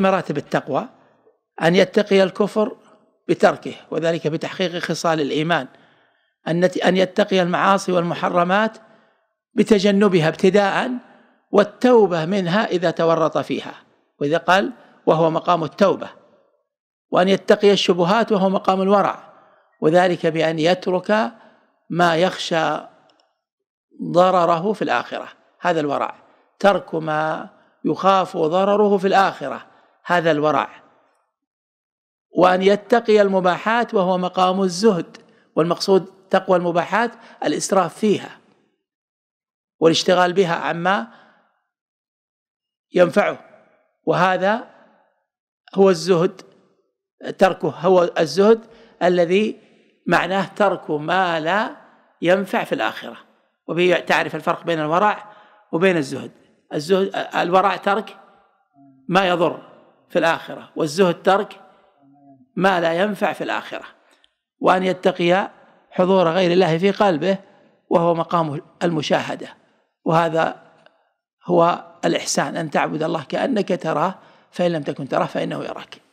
مراتب التقوى أن يتقي الكفر بتركه وذلك بتحقيق خصال الإيمان أن يتقي المعاصي والمحرمات بتجنبها ابتداء والتوبة منها إذا تورط فيها وإذا قال وهو مقام التوبة وأن يتقي الشبهات وهو مقام الورع وذلك بأن يترك ما يخشى ضرره في الآخرة هذا الورع ترك ما يخاف ضرره في الآخرة هذا الورع وأن يتقي المباحات وهو مقام الزهد والمقصود تقوى المباحات الإسراف فيها والاشتغال بها عما ينفعه وهذا هو الزهد تركه هو الزهد الذي معناه ترك ما لا ينفع في الآخرة وبه تعرف الفرق بين الورع وبين الزهد الزهد الورع ترك ما يضر في الآخرة والزهد ترك ما لا ينفع في الآخرة وأن يتقي حضور غير الله في قلبه وهو مقام المشاهدة وهذا هو الإحسان أن تعبد الله كأنك تراه فإن لم تكن تراه فإنه يراك